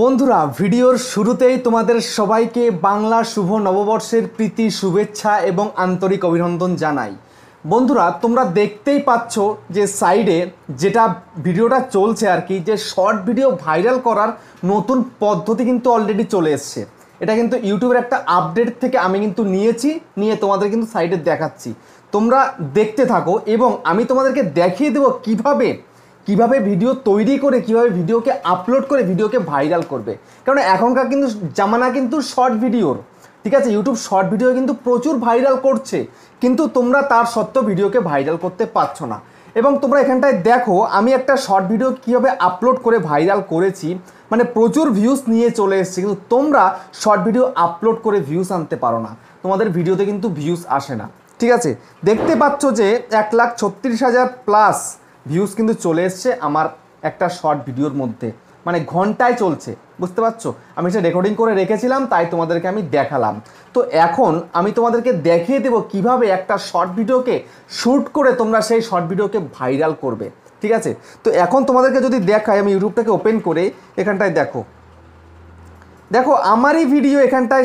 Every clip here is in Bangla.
বন্ধুরা ভিডিওর শুরুতেই তোমাদের সবাইকে বাংলা শুভ নববর্ষের প্রীতি শুভেচ্ছা এবং আন্তরিক অভিনন্দন জানাই বন্ধুরা তোমরা দেখতেই পাচ্ছ যে সাইডে যেটা ভিডিওটা চলছে আর কি যে শর্ট ভিডিও ভাইরাল করার নতুন পদ্ধতি কিন্তু অলরেডি চলে এসছে এটা কিন্তু ইউটিউবের একটা আপডেট থেকে আমি কিন্তু নিয়েছি নিয়ে তোমাদের কিন্তু সাইডে দেখাচ্ছি তোমরা দেখতে থাকো এবং আমি তোমাদেরকে দেখিয়ে দেবো কিভাবে কিভাবে ভিডিও তৈরি করে কিভাবে ভিডিওকে আপলোড করে ভিডিওকে ভাইরাল করবে কারণ এখনকার কিন্তু জামানা কিন্তু শর্ট ভিডিওর ঠিক আছে ইউটিউব শর্ট ভিডিও কিন্তু প্রচুর ভাইরাল করছে কিন্তু তোমরা তার সত্ত্বেও ভিডিওকে ভাইরাল করতে পারছো না এবং তোমরা এখানটায় দেখো আমি একটা শর্ট ভিডিও কীভাবে আপলোড করে ভাইরাল করেছি মানে প্রচুর ভিউজ নিয়ে চলে এসেছি কিন্তু তোমরা শর্ট ভিডিও আপলোড করে ভিউজ আনতে পারো না তোমাদের ভিডিওতে কিন্তু ভিউজ আসে না ঠিক আছে দেখতে পাচ্ছ যে এক লাখ ছত্রিশ হাজার প্লাস ভিউজ কিন্তু চলে এসছে আমার একটা শর্ট ভিডিওর মধ্যে মানে ঘন্টায় চলছে বুঝতে পারছো আমি সেটা রেকর্ডিং করে রেখেছিলাম তাই তোমাদেরকে আমি দেখালাম তো এখন আমি তোমাদেরকে দেখিয়ে দেবো কিভাবে একটা শর্ট ভিডিওকে শ্যুট করে তোমরা সেই শর্ট ভিডিওকে ভাইরাল করবে ঠিক আছে তো এখন তোমাদেরকে যদি দেখায় আমি ইউটিউবটাকে ওপেন করে এখানটায় দেখো দেখো আমারই ভিডিও এখানটায়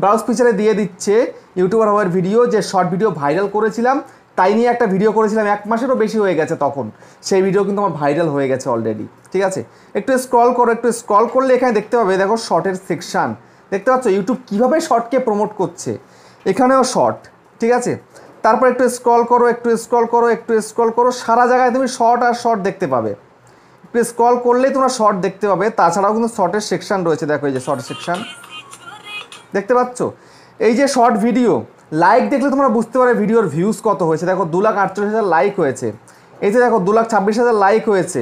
ব্রাউজ ফিচারে দিয়ে দিচ্ছে ইউটিউবার হওয়ার ভিডিও যে শর্ট ভিডিও ভাইরাল করেছিলাম তাই নিয়ে একটা ভিডিও করেছিলাম এক মাসেরও বেশি হয়ে গেছে তখন সেই ভিডিও কিন্তু আমার ভাইরাল হয়ে গেছে অলরেডি ঠিক আছে একটু স্ক্রল করো একটু স্ক্রল করলে এখানে দেখতে পাবে দেখো শর্টের সেকশান দেখতে পাচ্ছ ইউটিউব কীভাবে শর্টকে প্রমোট করছে এখানেও শর্ট ঠিক আছে তারপর একটু স্ক্রল করো একটু স্ক্রল করো একটু স্ক্রল করো সারা জায়গায় তুমি শর্ট আর শর্ট দেখতে পাবে একটু স্ক্রল করলেই তোমরা শর্ট দেখতে পাবে তাছাড়াও কিন্তু শর্টের সেকশান রয়েছে দেখো এই যে শর্ট সেকশান দেখতে পাচ্ছ এই যে শর্ট ভিডিও লাইক দেখলে তোমরা বুঝতে পারে ভিডিওর ভিউজ কত হয়েছে দেখো দু লাখ আটচল্লিশ হাজার লাইক হয়েছে এই যে দেখো দু লাখ ছাব্বিশ হাজার লাইক হয়েছে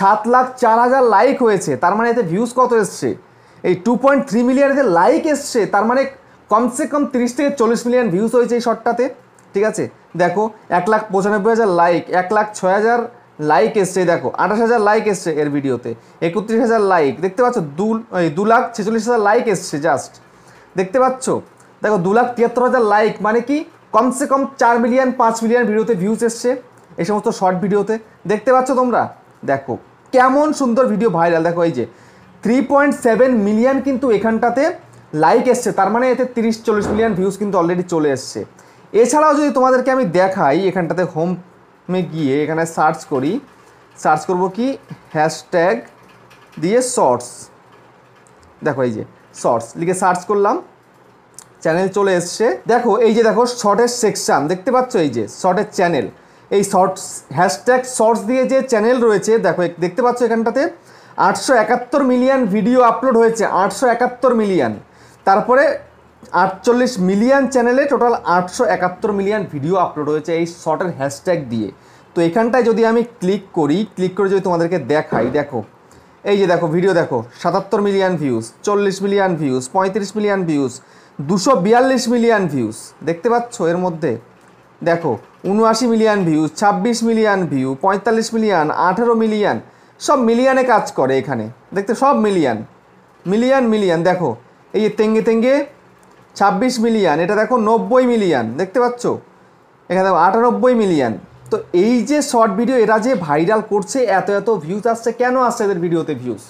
সাত লাখ চার হাজার লাইক হয়েছে তার মানে এতে ভিউজ কত এসছে এই টু পয়েন্ট থ্রি মিলিয়ন যে লাইক এসছে তার মানে কমসে কম তিরিশ থেকে চল্লিশ মিলিয়ন ভিউজ হয়েছে এই শটটাতে ঠিক আছে দেখো এক লাখ পঁচানব্বই হাজার লাইক এক লাখ ছয় হাজার লাইক এসছে দেখো আঠাশ হাজার লাইক এসছে এর ভিডিওতে একত্রিশ হাজার লাইক দেখতে পাচ্ছ দু দু লাখ ছেচল্লিশ হাজার লাইক এসছে জাস্ট দেখতে পাচ্ছ দেখো দু লাখ তিয়াত্তর হাজার লাইক মানে কি কমসে কম চার মিলিয়ন পাঁচ মিলিয়ন ভিডিওতে ভিউজ এসছে এই সমস্ত শর্ট ভিডিওতে দেখতে পাচ্ছ তোমরা দেখো কেমন সুন্দর ভিডিও ভাইরাল দেখো এই যে থ্রি পয়েন্ট সেভেন মিলিয়ন কিন্তু এখানটাতে লাইক এসছে তার মানে এতে তিরিশ চল্লিশ মিলিয়ন ভিউজ কিন্তু অলরেডি চলে এসছে এছাড়াও যদি তোমাদেরকে আমি দেখাই এখানটাতে হোমে গিয়ে এখানে সার্চ করি সার্চ করব কি হ্যাশট্যাগ দিয়ে শর্টস দেখো এই যে শর্টস লিখে সার্চ করলাম চ্যানেল চলে এসছে দেখো এই যে দেখো শর্টের সেকশান দেখতে পাচ্ছ এই যে শর্টের চ্যানেল এই শর্টস হ্যাশট্যাগ শর্টস দিয়ে যে চ্যানেল রয়েছে দেখো দেখতে পাচ্ছ এখানটাতে আটশো একাত্তর মিলিয়ন ভিডিও আপলোড হয়েছে আটশো একাত্তর মিলিয়ন তারপরে আটচল্লিশ মিলিয়ন চ্যানেলে টোটাল আটশো একাত্তর মিলিয়ন ভিডিও আপলোড হয়েছে এই শর্টের হ্যাশট্যাগ দিয়ে তো এখানটায় যদি আমি ক্লিক করি ক্লিক করে যদি তোমাদেরকে দেখাই দেখো এই যে দেখো ভিডিও দেখো সাতাত্তর মিলিয়ন ভিউজ চল্লিশ মিলিয়ন ভিউজ পঁয়ত্রিশ মিলিয়ন ভিউজ দুশো বিয়াল্লিশ মিলিয়ন ভিউজ দেখতে পাচ্ছ এর মধ্যে দেখো উনআশি মিলিয়ন ভিউজ ছাব্বিশ মিলিয়ন ভিউ পঁয়তাল্লিশ মিলিয়ন আঠেরো মিলিয়ন সব মিলিয়নে কাজ করে এখানে দেখতে সব মিলিয়ন মিলিয়ন মিলিয়ন দেখো এই যে তেঙ্গে তেঙ্গে ছাব্বিশ মিলিয়ন এটা দেখো নব্বই মিলিয়ন দেখতে পাচ্ছ এখানে দেখো আটানব্বই মিলিয়ন তো এই যে শর্ট ভিডিও এরা যে ভাইরাল করছে এত এত ভিউজ আসছে কেন আসছে এদের ভিডিওতে ভিউজ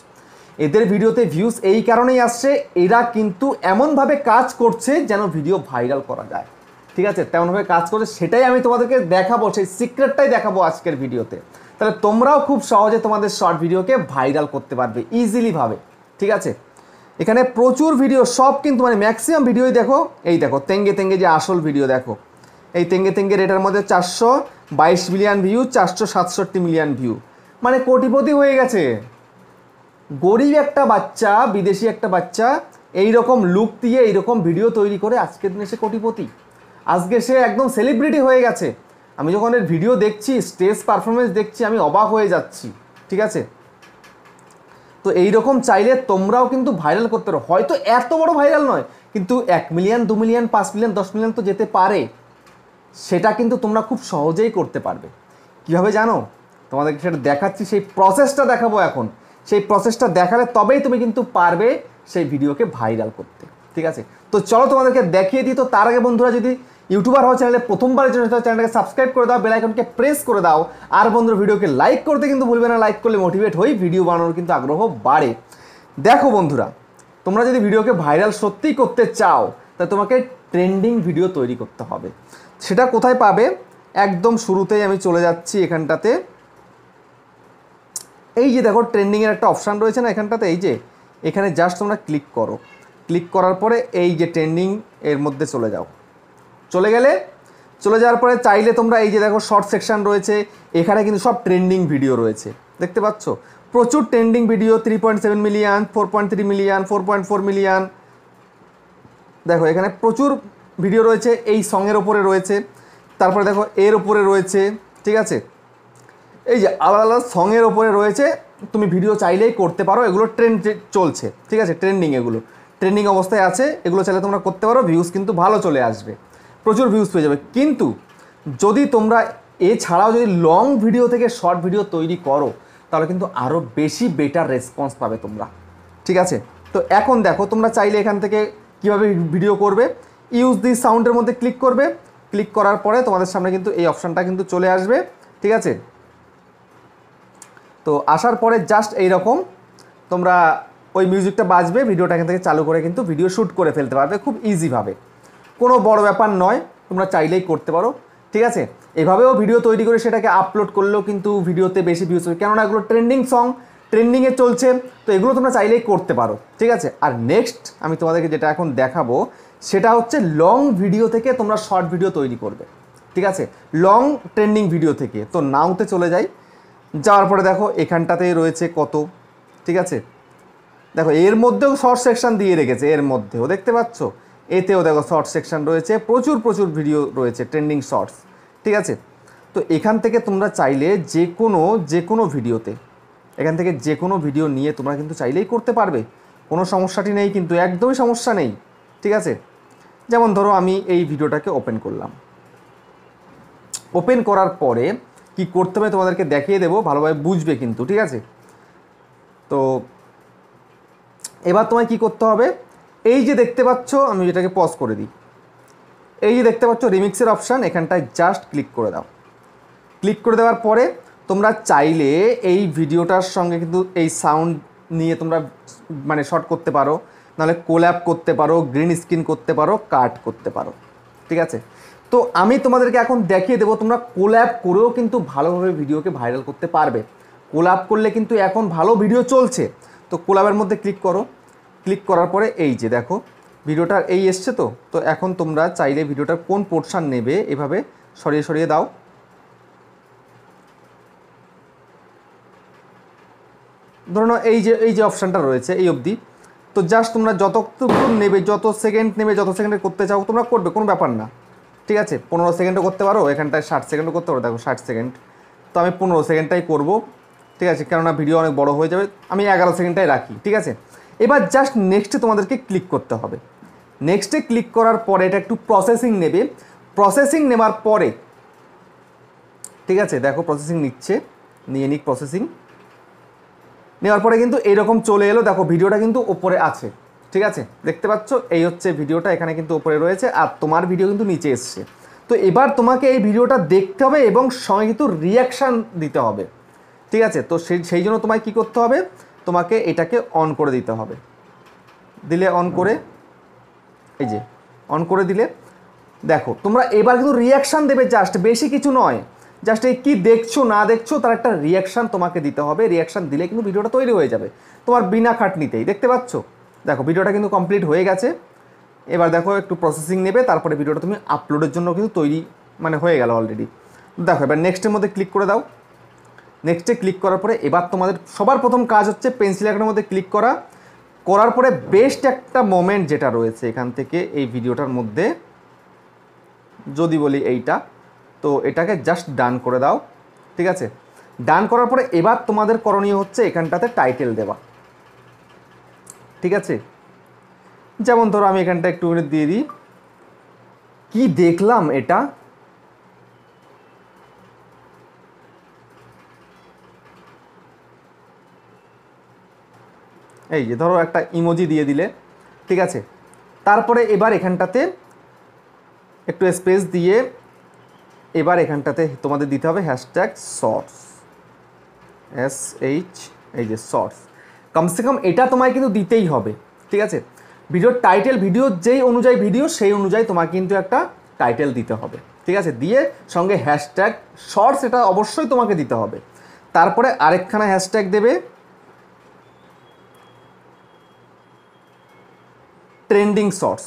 এদের ভিডিওতে ভিউজ এই কারণেই আসছে এরা কিন্তু এমনভাবে কাজ করছে যেন ভিডিও ভাইরাল করা যায় ঠিক আছে তেমনভাবে কাজ করছে সেটাই আমি তোমাদেরকে দেখাবো সেই সিক্রেটটাই দেখাবো আজকের ভিডিওতে তাহলে তোমরাও খুব সহজে তোমাদের শর্ট ভিডিওকে ভাইরাল করতে পারবে ইজিলিভাবে ঠিক আছে এখানে প্রচুর ভিডিও সব কিন্তু মানে ম্যাক্সিমাম ভিডিওই দেখো এই দেখো তেঙ্গে তেঙ্গে যে আসল ভিডিও দেখো এই তেঙ্গে তেঙ্গে রেটার মধ্যে চারশো বাইশ মিলিয়ন ভিউ চারশো সাতষট্টি মিলিয়ন ভিউ মানে কোটিপতি হয়ে গেছে গরিব একটা বাচ্চা বিদেশি একটা বাচ্চা এই রকম লুক দিয়ে এইরকম ভিডিও তৈরি করে আজকের দিনে সে কোটিপতি আজকে সে একদম সেলিব্রিটি হয়ে গেছে আমি যখন এর ভিডিও দেখছি স্টেজ পারফরমেন্স দেখছি আমি অবাক হয়ে যাচ্ছি ঠিক আছে তো এই রকম চাইলে তোমরাও কিন্তু ভাইরাল করতে পারো হয়তো এত বড় ভাইরাল নয় কিন্তু এক মিলিয়ন দু মিলিয়ন পাঁচ মিলিয়ন দশ মিলিয়ন তো যেতে পারে সেটা কিন্তু তোমরা খুব সহজেই করতে পারবে কিভাবে জানো তোমাদেরকে সেটা দেখাচ্ছি সেই প্রসেসটা দেখাবো এখন সেই প্রসেসটা দেখালে তবেই তুমি কিন্তু পারবে সেই ভিডিওকে ভাইরাল করতে ঠিক আছে তো চলো তোমাদেরকে দেখিয়ে দিই তো তার আগে বন্ধুরা যদি ইউটিউবার হওয়া চ্যানেলে প্রথমবারের জন্য চ্যানেলটাকে সাবস্ক্রাইব করে দাও বেলাইকনকে প্রেস করে দাও আর বন্ধুরা ভিডিওকে লাইক করতে কিন্তু ভুলবে না লাইক করলে মোটিভেট হই ভিডিও বানানোর কিন্তু আগ্রহ বাড়ে দেখো বন্ধুরা তোমরা যদি ভিডিওকে ভাইরাল সত্যিই করতে চাও তা তোমাকে ট্রেন্ডিং ভিডিও তৈরি করতে হবে সেটা কোথায় পাবে একদম শুরুতেই আমি চলে যাচ্ছি এখানটাতে এই যে দেখো ট্রেন্ডিংয়ের একটা অপশান রয়েছে না এখানটাতে এই যে এখানে জাস্ট তোমরা ক্লিক করো ক্লিক করার পরে এই যে ট্রেন্ডিং এর মধ্যে চলে যাও চলে গেলে চলে যাওয়ার পরে চাইলে তোমরা এই যে দেখো শর্ট সেকশান রয়েছে এখানে কিন্তু সব ট্রেন্ডিং ভিডিও রয়েছে দেখতে পাচ্ছ প্রচুর trending video three point seven million four point three million four point four million দেখো এখানে প্রচুর ভিডিও রয়েছে এই সঙের ওপরে রয়েছে তারপরে দেখো এর ওপরে রয়েছে ঠিক আছে এই যে আলাদা আলাদা সঙের ওপরে রয়েছে তুমি ভিডিও চাইলেই করতে পারো এগুলো ট্রেন্ড চলছে ঠিক আছে ট্রেন্ডিং এগুলো ট্রেন্ডিং অবস্থায় আছে এগুলো চাইলে তোমরা করতে পারো ভিউজ কিন্তু ভালো চলে আসবে প্রচুর ভিউজ পেয়ে যাবে কিন্তু যদি তোমরা এছাড়াও যদি লং ভিডিও থেকে শর্ট ভিডিও তৈরি করো তাহলে কিন্তু আরও বেশি বেটার রেসপন্স পাবে তোমরা ঠিক আছে তো এখন দেখো তোমরা চাইলে এখান থেকে কীভাবে ভিডিও করবে ইউজ দি সাউন্ডের মধ্যে ক্লিক করবে ক্লিক করার পরে তোমাদের সামনে কিন্তু এই অপশানটা কিন্তু চলে আসবে ঠিক আছে তো আসার পরে জাস্ট এই রকম তোমরা ওই মিউজিকটা বাজবে ভিডিওটা এখান থেকে চালু করে কিন্তু ভিডিও শ্যুট করে ফেলতে পারবে খুব ইজিভাবে কোনো বড় ব্যাপার নয় তোমরা চাইলেই করতে পারো ঠিক আছে এভাবেও ভিডিও তৈরি করে সেটাকে আপলোড করলেও কিন্তু ভিডিওতে বেশি ভিউজ হবে কেননা এগুলো ট্রেন্ডিং সং ট্রেন্ডিংয়ে চলছে তো এগুলো তোমরা চাইলেই করতে পারো ঠিক আছে আর নেক্সট আমি তোমাদেরকে যেটা এখন দেখাবো সেটা হচ্ছে লং ভিডিও থেকে তোমরা শর্ট ভিডিও তৈরি করবে ঠিক আছে লং ট্রেন্ডিং ভিডিও থেকে তো নাওতে চলে যাই যাওয়ার পরে দেখো এখানটাতে রয়েছে কত ঠিক আছে দেখো এর মধ্যেও শর্ট সেকশন দিয়ে রেখেছে এর মধ্যেও দেখতে পাচ্ছ এতেও দেখো শর্ট সেকশন রয়েছে প্রচুর প্রচুর ভিডিও রয়েছে ট্রেন্ডিং শর্টস ঠিক আছে তো এখান থেকে তোমরা চাইলে যে কোনো যে কোনো ভিডিওতে এখান থেকে যে কোনো ভিডিও নিয়ে তোমরা কিন্তু চাইলেই করতে পারবে কোনো সমস্যাটি নেই কিন্তু একদমই সমস্যা নেই ঠিক আছে যেমন ধরো আমি এই ভিডিওটাকে ওপেন করলাম ওপেন করার পরে কি করতে হবে তোমাদেরকে দেখিয়ে দেবো ভালোভাবে বুঝবে কিন্তু ঠিক আছে তো এবার তোমায় কি করতে হবে এই যে দেখতে পাচ্ছ আমি এটাকে পজ করে দিই এই যে দেখতে পাচ্ছ রিমিক্সের অপশান এখানটায় জাস্ট ক্লিক করে দাও ক্লিক করে দেওয়ার পরে তোমরা চাইলে এই ভিডিওটার সঙ্গে কিন্তু এই সাউন্ড নিয়ে তোমরা মানে শর্ট করতে পারো নাহলে কোল্যাপ করতে পারো গ্রিন স্ক্রিন করতে পারো কাট করতে পারো ঠিক আছে তো আমি তোমাদেরকে এখন দেখিয়ে দেবো তোমরা কোল্যাপ করেও কিন্তু ভালোভাবে ভিডিওকে ভাইরাল করতে পারবে কোলাপ করলে কিন্তু এখন ভালো ভিডিও চলছে তো কোলাপের মধ্যে ক্লিক করো ক্লিক করার পরে এই যে দেখো ভিডিওটার এই এসছে তো তো এখন তোমরা চাইলে ভিডিওটার কোন পোর্শান নেবে এভাবে সরিয়ে সরিয়ে দাও ধরো এই যে এই যে অপশানটা রয়েছে এই অবধি তো জাস্ট তোমরা যতটুকু নেবে যত সেকেন্ড নেবে যত সেকেন্ডে করতে চাও তোমরা করবে কোনো ব্যাপার না ঠিক আছে পনেরো সেকেন্ডও করতে পারো এখানটায় ষাট সেকেন্ডও করতে পারো দেখো ষাট সেকেন্ড তো আমি পনেরো সেকেন্ডটাই করবো ঠিক আছে কেননা ভিডিও অনেক বড় হয়ে যাবে আমি এগারো সেকেন্ডটাই রাখি ঠিক আছে এবার জাস্ট নেক্সটে তোমাদেরকে ক্লিক করতে হবে নেক্সটে ক্লিক করার পরে এটা একটু প্রসেসিং নেবে প্রসেসিং নেওয়ার পরে ঠিক আছে দেখো প্রসেসিং নিচ্ছে নিয়ে নিক প্রসেসিং নেওয়ার পরে কিন্তু এইরকম চলে এলো দেখো ভিডিওটা কিন্তু ওপরে আছে ঠিক আছে দেখতে পাচ্ছ এই হচ্ছে ভিডিওটা এখানে কিন্তু ওপরে রয়েছে আর তোমার ভিডিও কিন্তু নিচে এসছে তো এবার তোমাকে এই ভিডিওটা দেখতে হবে এবং সঙ্গে কিন্তু রিয়াকশান দিতে হবে ঠিক আছে তো সেই সেই জন্য তোমায় কী করতে হবে তোমাকে এটাকে অন করে দিতে হবে দিলে অন করে এই যে অন করে দিলে দেখো তোমরা এবার কিন্তু রিয়াকশান দেবে জাস্ট বেশি কিছু নয় জাস্ট এই কী দেখছো না দেখছো তার একটা রিয়াকশান তোমাকে দিতে হবে রিয়াকশান দিলে কিন্তু ভিডিওটা তৈরি হয়ে যাবে তোমার বিনা খাটনিতেই দেখতে পাচ্ছ দেখো ভিডিওটা কিন্তু কমপ্লিট হয়ে গেছে এবার দেখো একটু প্রসেসিং নেবে তারপরে ভিডিওটা তুমি আপলোডের জন্য কিন্তু তৈরি মানে হয়ে গেল অলরেডি দেখো এবার নেক্সটের মধ্যে ক্লিক করে দাও নেক্সটে ক্লিক করার পরে এবার তোমাদের সবার প্রথম কাজ হচ্ছে পেন্সিল আঁকানোর মধ্যে ক্লিক করা করার পরে বেস্ট একটা মোমেন্ট যেটা রয়েছে এখান থেকে এই ভিডিওটার মধ্যে যদি বলি এইটা তো এটাকে জাস্ট ডান করে দাও ঠিক আছে ডান করার পরে এবার তোমাদের করণীয় হচ্ছে এখানটাতে টাইটেল দেওয়া ঠিক আছে যেমন ধরো আমি এখানটা একটু মিনিট দিয়ে দিই কি দেখলাম এটা এই যে ধরো একটা ইমোজি দিয়ে দিলে ঠিক আছে তারপরে এবার এখানটাতে একটু স্পেস দিয়ে এবার এখানটাতে তোমাদের দিতে হবে হ্যাশট্যাগ সর্স এস এইচ এই যে সর্স কমসে কম এটা তোমায় কিন্তু দিতেই হবে ঠিক আছে ভিডিওর টাইটেল ভিডিও যেই অনুযায়ী ভিডিও সেই অনুযায়ী তোমাকে কিন্তু একটা টাইটেল দিতে হবে ঠিক আছে দিয়ে সঙ্গে হ্যাশট্যাগ শর্টস এটা অবশ্যই তোমাকে দিতে হবে তারপরে আরেকখানা হ্যাশট্যাগ দেবে ট্রেন্ডিং শর্টস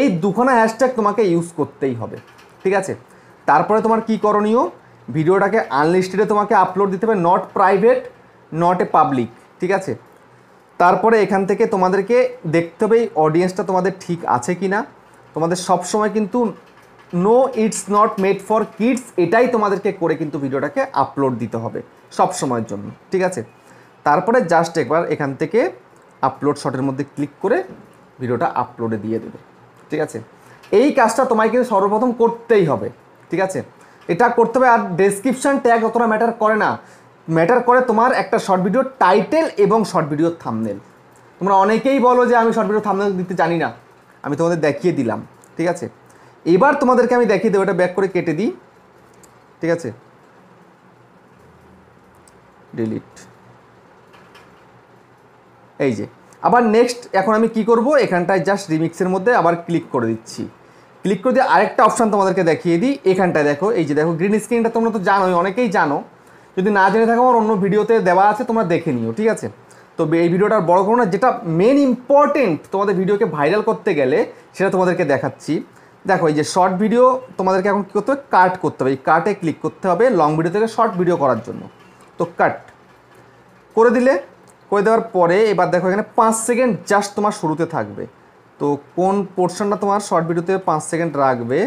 এই দুখানা হ্যাশট্যাগ তোমাকে ইউজ করতেই হবে ঠিক আছে তারপরে তোমার কি করণীয় ভিডিওটাকে আনলিস্টেডে তোমাকে আপলোড দিতে হবে not private not a public ঠিক আছে তারপরে এখান থেকে তোমাদেরকে দেখতে হবে এই অডিয়েন্সটা তোমাদের ঠিক আছে কি না তোমাদের সবসময় কিন্তু no it's not made for kids এটাই তোমাদেরকে করে কিন্তু ভিডিওটাকে আপলোড দিতে হবে সব সময়ের জন্য ঠিক আছে তারপরে জাস্ট একবার এখান থেকে আপলোড শটের মধ্যে ক্লিক করে ভিডিওটা আপলোডে দিয়ে দেবে ঠিক আছে এই কাজটা তোমায় কিন্তু সর্বপ্রথম করতেই হবে ঠিক আছে এটা করতে হবে আর ডেসক্রিপশান ট্যাগ অতটা ম্যাটার করে না ম্যাটার করে তোমার একটা শর্ট ভিডিও টাইটেল এবং শর্ট ভিডিও থামনেল তোমরা অনেকেই বলো যে আমি শর্ট ভিডিও থামনেল দিতে জানি না আমি তোমাদের দেখিয়ে দিলাম ঠিক আছে এবার তোমাদেরকে আমি দেখিয়ে দেবো এটা ব্যাক করে কেটে দিই ঠিক আছে ডিলিট এই যে আবার নেক্সট এখন আমি কি করব এখানটায় জাস্ট রিমিক্সের মধ্যে আবার ক্লিক করে দিচ্ছি ক্লিক করে দিয়ে আরেকটা অপশান তোমাদেরকে দেখিয়ে দিই এখানটায় দেখো এই যে দেখো গ্রিন স্ক্রিনটা তোমরা তো জানোই অনেকেই জানো যদি না জেনে থাকো আমার অন্য ভিডিওতে দেওয়া আছে তোমরা দেখে নিও ঠিক আছে তো এই ভিডিওটা বড় করো না যেটা মেন ইম্পর্টেন্ট তোমাদের ভিডিওকে ভাইরাল করতে গেলে সেটা তোমাদেরকে দেখাচ্ছি দেখো এই যে শর্ট ভিডিও তোমাদেরকে এখন কী করতে হবে কাট করতে হবে এই কাটে ক্লিক করতে হবে লং ভিডিও থেকে শর্ট ভিডিও করার জন্য তো কাট করে দিলে করে দেওয়ার পরে এবার দেখো এখানে পাঁচ সেকেন্ড জাস্ট তোমার শুরুতে থাকবে তো কোন পোর্শনটা তোমার শর্ট ভিডিওতে পাঁচ সেকেন্ড রাখবে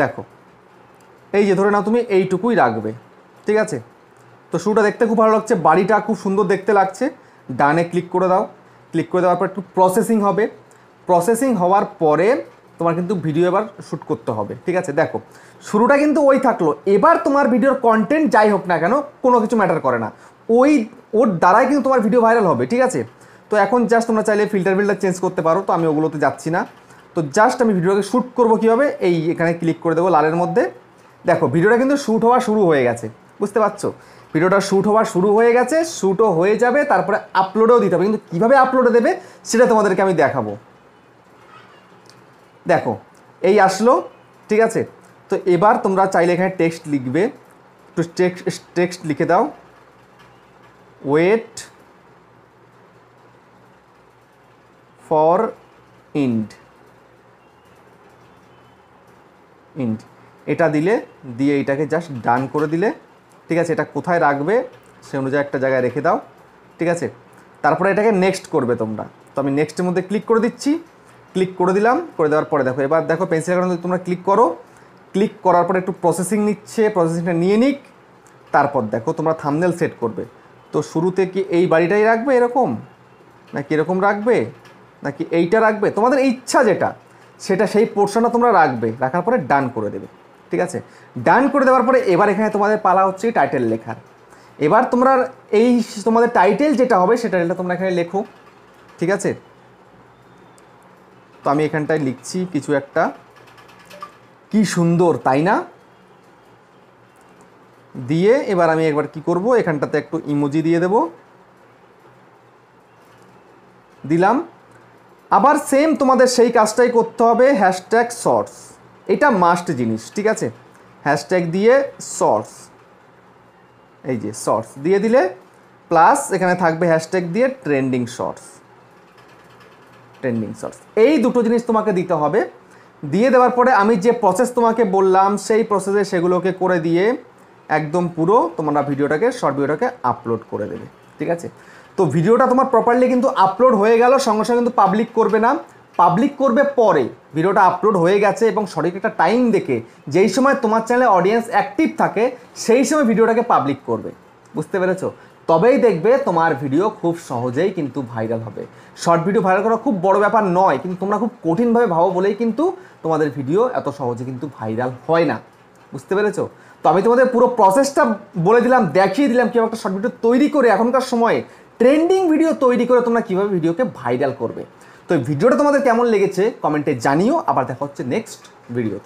দেখো এই যে ধরে নাও তুমি এইটুকুই রাখবে ঠিক আছে তো শুটা দেখতে খুব ভালো লাগছে বাড়িটা খুব সুন্দর দেখতে লাগছে ডানে ক্লিক করে দাও ক্লিক করে দেওয়ার পর একটু প্রসেসিং হবে প্রসেসিং হওয়ার পরে তোমার কিন্তু ভিডিও এবার শ্যুট করতে হবে ঠিক আছে দেখো শুরুটা কিন্তু ওই থাকলো এবার তোমার ভিডিওর কন্টেন্ট যাই হোক না কেন কোনো কিছু ম্যাটার করে না ওই ওর দ্বারাই কিন্তু তোমার ভিডিও ভাইরাল হবে ঠিক আছে তো এখন জাস্ট তোমরা চাইলে ফিল্টার ফিল্টার চেঞ্জ করতে পারো তো আমি ওগুলোতে যাচ্ছি না তো জাস্ট আমি ভিডিওটাকে শ্যুট করবো কীভাবে এই এখানে ক্লিক করে দেবো লালের মধ্যে দেখো ভিডিওটা কিন্তু শ্যুট হওয়া শুরু হয়ে গেছে বুঝতে পারছো ভিডিওটা শ্যুট হওয়া শুরু হয়ে গেছে শ্যুটও হয়ে যাবে তারপরে আপলোডেও দিতে হবে কিন্তু কীভাবে আপলোডে দেবে সেটা তোমাদেরকে আমি দেখাবো দেখো এই আসলো ঠিক আছে তো এবার তোমরা চাইলে এখানে টেক্সট লিখবে একটু টেক্সট টেক্সট লিখে দাও ওয়েট ফর ইন্ড ইন্ড এটা দিলে দিয়ে এটাকে জাস্ট ডান করে দিলে ঠিক আছে এটা কোথায় রাখবে সে অনুযায়ী একটা জায়গায় রেখে দাও ঠিক আছে তারপরে এটাকে নেক্সট করবে তোমরা তো আমি নেক্সটের মধ্যে ক্লিক করে দিচ্ছি ক্লিক করে দিলাম করে দেওয়ার পরে দেখো এবার দেখো পেন্সিল কারণ তোমরা ক্লিক করো ক্লিক করার পরে একটু প্রসেসিং নিচ্ছে প্রসেসিংটা নিয়ে নিক তারপর দেখো তোমরা থামনেল সেট করবে তো শুরুতে কি এই বাড়িটাই রাখবে এরকম না এরকম রাখবে নাকি এইটা রাখবে তোমাদের ইচ্ছা যেটা সেটা সেই পোর্শনটা তোমরা রাখবে রাখার পরে ডান করে দেবে ঠিক আছে ডান করে দেওয়ার পরে এবার এখানে তোমাদের পালা হচ্ছে টাইটেল লেখার এবার তোমরা এই তোমাদের টাইটেল যেটা হবে সেটা তোমরা এখানে লেখো ঠিক আছে তো আমি এখানটায় লিখছি কিছু একটা কি সুন্দর তাই না দিয়ে এবার আমি একবার কি করব এখানটাতে একটু ইমোজি দিয়ে দেব দিলাম আবার সেম তোমাদের সেই কাজটাই করতে হবে হ্যাশট্যাগ শর্টস এটা মাস্ট জিনিস ঠিক আছে হ্যাশট্যাগ দিয়ে শর্টস এই যে শর্টস দিয়ে দিলে প্লাস এখানে থাকবে হ্যাশট্যাগ দিয়ে ট্রেন্ডিং শর্টস ট্রেন্ডিং শর্টস এই দুটো জিনিস তোমাকে দিতে হবে দিয়ে দেওয়ার পরে আমি যে প্রসেস তোমাকে বললাম সেই প্রসেসে সেগুলোকে করে দিয়ে একদম পুরো তোমরা ভিডিওটাকে শর্ট ভিডিওটাকে আপলোড করে দেবে ঠিক আছে তো ভিডিওটা তোমার প্রপারলি কিন্তু আপলোড হয়ে গেল সঙ্গে সঙ্গে কিন্তু পাবলিক করবে না পাবলিক করবে পরে ভিডিওটা আপলোড হয়ে গেছে এবং সঠিক একটা টাইম দেখে যেই সময় তোমার চ্যানেলে অডিয়েন্স অ্যাক্টিভ থাকে সেই সময় ভিডিওটাকে পাবলিক করবে বুঝতে পেরেছো তবেই দেখবে তোমার ভিডিও খুব সহজেই কিন্তু ভাইরাল হবে শর্ট ভিডিও ভাইরাল করা খুব বড় ব্যাপার নয় কিন্তু তোমরা খুব কঠিনভাবে ভাবো বলেই কিন্তু তোমাদের ভিডিও এত সহজে কিন্তু ভাইরাল হয় না বুঝতে পেরেছো তো আমি তোমাদের পুরো প্রসেসটা বলে দিলাম দেখিয়ে দিলাম কীভাবে একটা শর্ট ভিডিও তৈরি করে এখনকার সময়ে ট্রেন্ডিং ভিডিও তৈরি করে তোমরা কীভাবে ভিডিওকে ভাইরাল করবে তো ভিডিওটা তোমাদের কেমন লেগেছে কমেন্টে জানিও আবার দেখা হচ্ছে নেক্সট ভিডিওতে